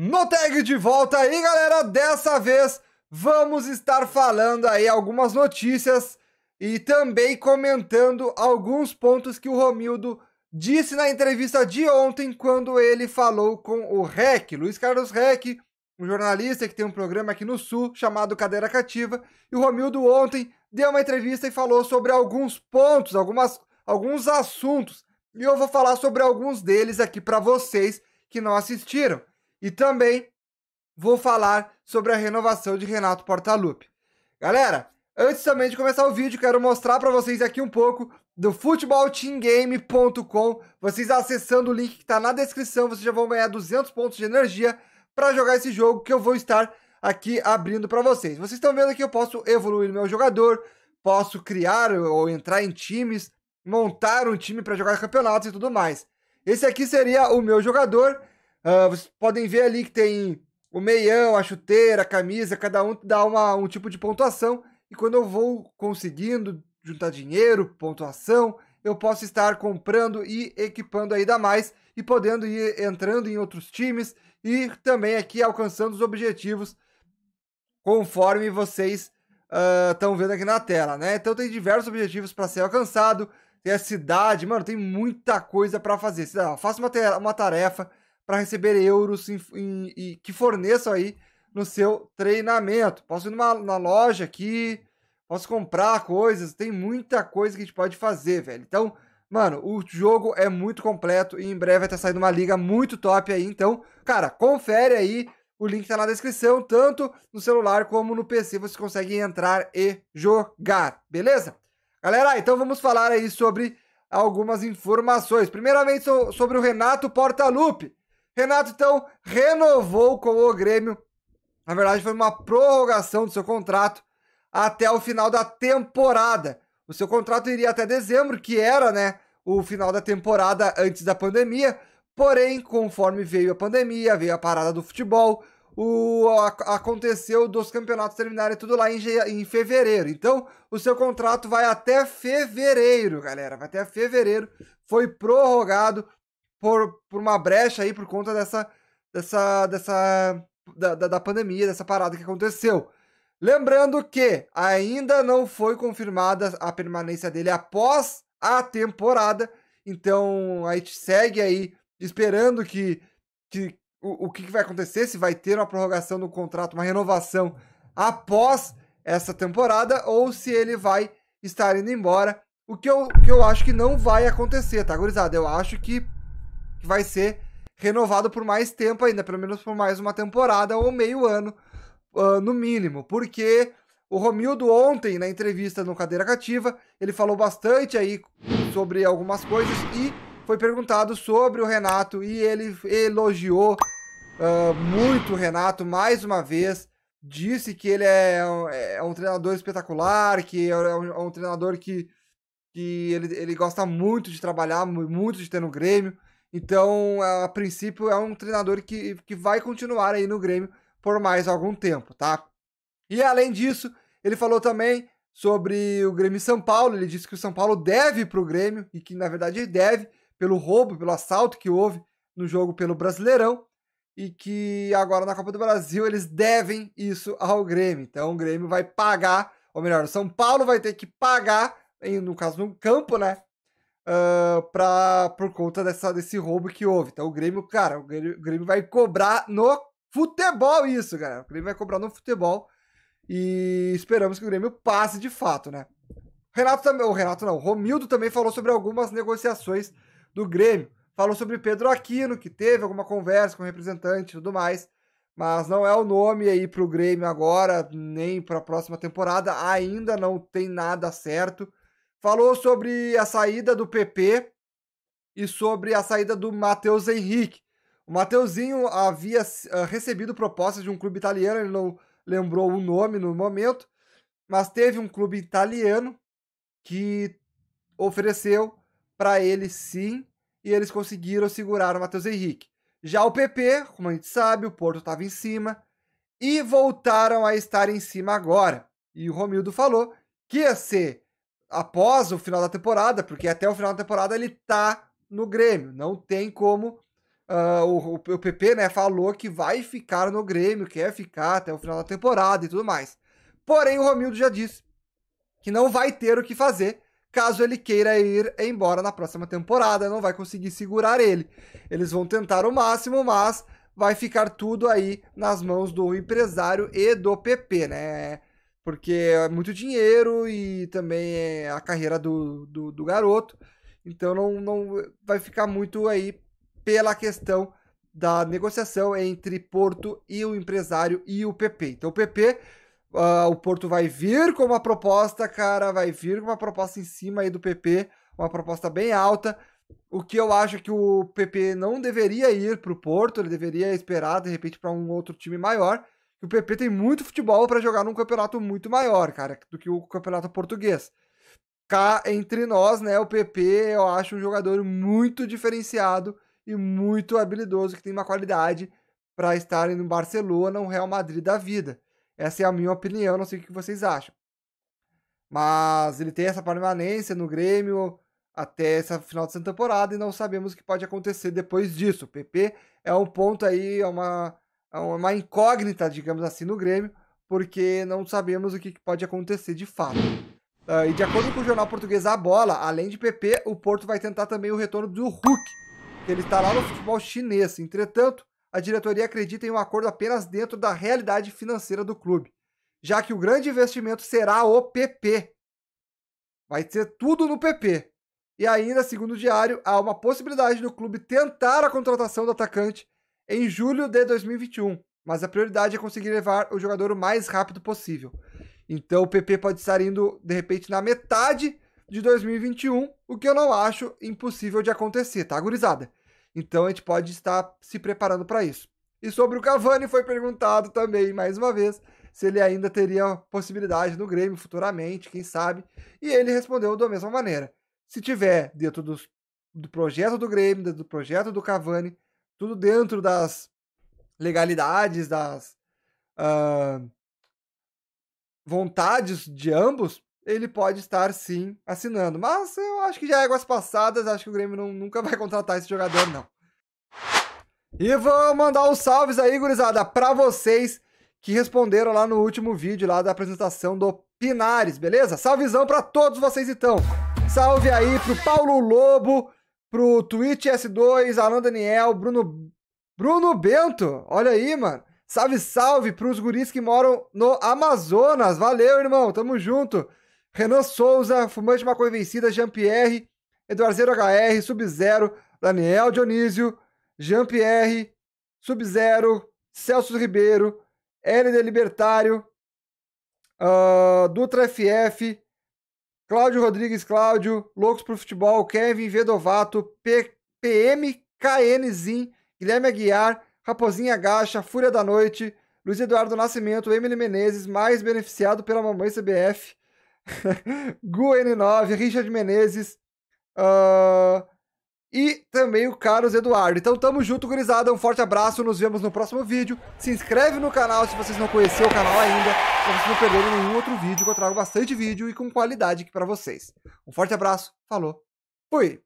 No tag de volta aí, galera, dessa vez vamos estar falando aí algumas notícias e também comentando alguns pontos que o Romildo disse na entrevista de ontem quando ele falou com o REC, Luiz Carlos REC, um jornalista que tem um programa aqui no Sul chamado Cadeira Cativa, e o Romildo ontem deu uma entrevista e falou sobre alguns pontos, algumas, alguns assuntos, e eu vou falar sobre alguns deles aqui para vocês que não assistiram. E também vou falar sobre a renovação de Renato Portaluppi. Galera, antes também de começar o vídeo, quero mostrar para vocês aqui um pouco do futebolteamgame.com. Vocês acessando o link que está na descrição, vocês já vão ganhar 200 pontos de energia para jogar esse jogo que eu vou estar aqui abrindo para vocês. Vocês estão vendo que eu posso evoluir meu jogador, posso criar ou entrar em times, montar um time para jogar campeonatos e tudo mais. Esse aqui seria o meu jogador ah, vocês podem ver ali que tem o meião, a chuteira, a camisa, cada um dá uma, um tipo de pontuação. E quando eu vou conseguindo juntar dinheiro, pontuação, eu posso estar comprando e equipando ainda mais e podendo ir entrando em outros times e também aqui alcançando os objetivos conforme vocês estão ah, uh, vendo aqui na tela, né? Então tem diversos objetivos para ser alcançado, tem a cidade, mano, tem muita coisa para fazer. Faça uma, uma tarefa, para receber euros em, em, que forneçam aí no seu treinamento. Posso ir numa, na loja aqui, posso comprar coisas, tem muita coisa que a gente pode fazer, velho. Então, mano, o jogo é muito completo e em breve vai estar tá saindo uma liga muito top aí. Então, cara, confere aí. O link tá na descrição, tanto no celular como no PC você consegue entrar e jogar, beleza? Galera, então vamos falar aí sobre algumas informações. Primeiramente sobre o Renato Portaluppi. Renato, então, renovou com o Grêmio. Na verdade, foi uma prorrogação do seu contrato até o final da temporada. O seu contrato iria até dezembro, que era, né, o final da temporada antes da pandemia. Porém, conforme veio a pandemia, veio a parada do futebol, o, a, aconteceu dos campeonatos terminarem tudo lá em, em fevereiro. Então, o seu contrato vai até fevereiro, galera. Vai até fevereiro. Foi prorrogado por, por uma brecha aí por conta dessa dessa dessa da, da, da pandemia, dessa parada que aconteceu. Lembrando que ainda não foi confirmada a permanência dele após a temporada, então a gente segue aí esperando que, que o, o que vai acontecer, se vai ter uma prorrogação do contrato, uma renovação após essa temporada ou se ele vai estar indo embora. O que eu, que eu acho que não vai acontecer, tá, gurizada? Eu acho que que vai ser renovado por mais tempo ainda, pelo menos por mais uma temporada ou meio ano, uh, no mínimo, porque o Romildo ontem, na entrevista no Cadeira Cativa, ele falou bastante aí sobre algumas coisas e foi perguntado sobre o Renato e ele elogiou uh, muito o Renato mais uma vez, disse que ele é, um, é um treinador espetacular, que é um, é um treinador que, que ele, ele gosta muito de trabalhar, muito de ter no Grêmio, então, a princípio, é um treinador que, que vai continuar aí no Grêmio por mais algum tempo, tá? E além disso, ele falou também sobre o Grêmio São Paulo. Ele disse que o São Paulo deve para o Grêmio e que na verdade deve pelo roubo, pelo assalto que houve no jogo pelo Brasileirão e que agora na Copa do Brasil eles devem isso ao Grêmio. Então o Grêmio vai pagar, ou melhor, o São Paulo vai ter que pagar, no caso no campo, né? uh, pra, por conta dessa, desse roubo que houve. Então o Grêmio, cara, o Grêmio, o Grêmio vai cobrar no futebol isso, galera. O Grêmio vai cobrar no futebol e esperamos que o Grêmio passe de fato, né? Renato também, o Renato não, o Romildo também falou sobre algumas negociações do Grêmio. Falou sobre Pedro Aquino, que teve alguma conversa com o representante e tudo mais, mas não é o nome aí pro Grêmio agora, nem para a próxima temporada, ainda não tem nada certo falou sobre a saída do PP e sobre a saída do Matheus Henrique. O Mateuzinho havia ah, recebido propostas de um clube italiano, ele não lembrou o nome no momento, mas teve um clube italiano que ofereceu para ele sim, e eles conseguiram segurar o Matheus Henrique. Já o PP, como a gente sabe, o Porto estava em cima e voltaram a estar em cima agora. E o Romildo falou que ia ser após o final da temporada, porque até o final da temporada ele tá no Grêmio. Não tem como. Uh, o, o PP né, falou que vai ficar no Grêmio, quer ficar até o final da temporada e tudo mais. Porém, o Romildo já disse que não vai ter o que fazer caso ele queira ir embora na próxima temporada. Não vai conseguir segurar ele. Eles vão tentar o máximo, mas vai ficar tudo aí nas mãos do empresário e do PP, né? porque é muito dinheiro e também é a carreira do, do, do, garoto. Então não, não vai ficar muito aí pela questão da negociação entre Porto e o empresário e o PP. Então o PP, uh, ah, o Porto vai vir com uma proposta, cara, vai vir com uma proposta em cima aí do PP, uma proposta bem alta. O que eu acho que o PP não deveria ir para o Porto, ele deveria esperar de repente para um outro time maior que o PP tem muito futebol para jogar num campeonato muito maior, cara, do que o campeonato português. Cá entre nós, né, o PP eu acho um jogador muito diferenciado e muito habilidoso, que tem uma qualidade para estar no Barcelona, um Real Madrid da vida. Essa é a minha opinião, não sei o que vocês acham. Mas ele tem essa permanência no Grêmio até essa final de temporada e não sabemos o que pode acontecer depois disso. O PP é um ponto aí, é uma é uma incógnita, digamos assim, no Grêmio, porque não sabemos o que pode acontecer de fato. Uh, e de acordo com o jornal português A Bola, além de PP, o Porto vai tentar também o retorno do Hulk, que ele está lá no futebol chinês. Entretanto, a diretoria acredita em um acordo apenas dentro da realidade financeira do clube, já que o grande investimento será o PP. Vai ser tudo no PP. E ainda, segundo o diário, há uma possibilidade do clube tentar a contratação do atacante em julho de 2021, mas a prioridade é conseguir levar o jogador o mais rápido possível. Então o PP pode estar indo, de repente, na metade de 2021, o que eu não acho impossível de acontecer, tá, gurizada? Então a gente pode estar se preparando para isso. E sobre o Cavani foi perguntado também, mais uma vez, se ele ainda teria possibilidade no Grêmio futuramente, quem sabe. E ele respondeu da mesma maneira. Se tiver dentro dos, do projeto do Grêmio, dentro do projeto do Cavani, tudo dentro das legalidades, das uh, vontades de ambos, ele pode estar sim assinando. Mas eu acho que já é águas passadas, acho que o Grêmio não, nunca vai contratar esse jogador, não. E vou mandar os salves aí, gurizada, para vocês que responderam lá no último vídeo lá da apresentação do Pinares, beleza? Salvezão para todos vocês então. Salve aí pro Paulo Lobo, pro Twitch S2, Alan Daniel, Bruno Bruno Bento. Olha aí, mano. Salve, salve pros guris que moram no Amazonas. Valeu, irmão. Tamo junto. Renan Souza, Fumante Maconha Vencida, Jean-Pierre, Eduardo HR, Sub-Zero, Daniel Dionísio, Jean-Pierre, Sub-Zero, Celso Ribeiro, LD Libertário, uh, Dutra FF, Cláudio Rodrigues Cláudio, Loucos pro Futebol, Kevin Vedovato, P PM KNzin, Guilherme Aguiar, Raposinha Gacha, Fúria da Noite, Luiz Eduardo Nascimento, Emily Menezes, mais beneficiado pela mamãe CBF, Gu N9, Richard Menezes, uh, e também o Carlos Eduardo. Então tamo junto, gurizada. Um forte abraço, nos vemos no próximo vídeo. Se inscreve no canal se vocês não conheceram o canal ainda, pra vocês não perderem nenhum outro vídeo, que eu trago bastante vídeo e com qualidade aqui pra vocês. Um forte abraço, falou, fui!